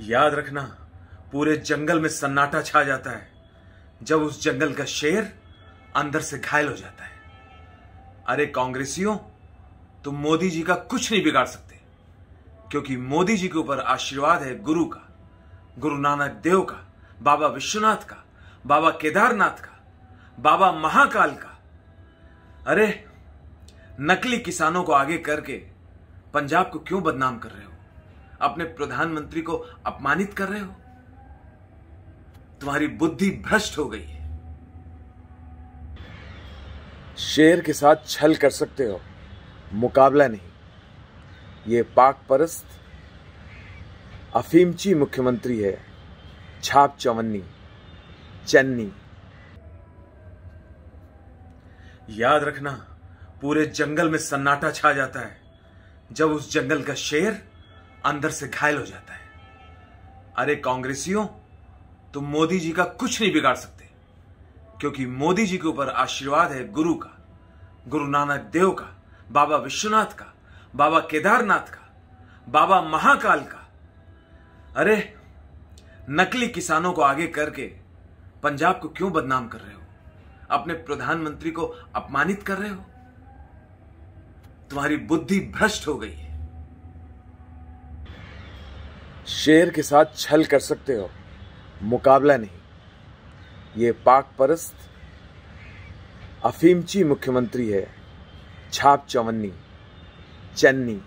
याद रखना पूरे जंगल में सन्नाटा छा जाता है जब उस जंगल का शेर अंदर से घायल हो जाता है अरे कांग्रेसियों तुम मोदी जी का कुछ नहीं बिगाड़ सकते क्योंकि मोदी जी के ऊपर आशीर्वाद है गुरु का गुरु नानक देव का बाबा विश्वनाथ का बाबा केदारनाथ का बाबा महाकाल का अरे नकली किसानों को आगे करके पंजाब को क्यों बदनाम कर रहे हो अपने प्रधानमंत्री को अपमानित कर रहे हो तुम्हारी बुद्धि भ्रष्ट हो गई है शेर के साथ छल कर सकते हो मुकाबला नहीं ये पाक परस्त अफीमची मुख्यमंत्री है छाप चवन्नी चन्नी याद रखना पूरे जंगल में सन्नाटा छा जाता है जब उस जंगल का शेर अंदर से घायल हो जाता है अरे कांग्रेसियों तुम मोदी जी का कुछ नहीं बिगाड़ सकते क्योंकि मोदी जी के ऊपर आशीर्वाद है गुरु का गुरु नानक देव का बाबा विश्वनाथ का बाबा केदारनाथ का बाबा महाकाल का अरे नकली किसानों को आगे करके पंजाब को क्यों बदनाम कर रहे हो अपने प्रधानमंत्री को अपमानित कर रहे हो तुम्हारी बुद्धि भ्रष्ट हो गई है शेर के साथ छल कर सकते हो मुकाबला नहीं ये पाक परस्त अफीमची मुख्यमंत्री है छाप चवन्नी चन्नी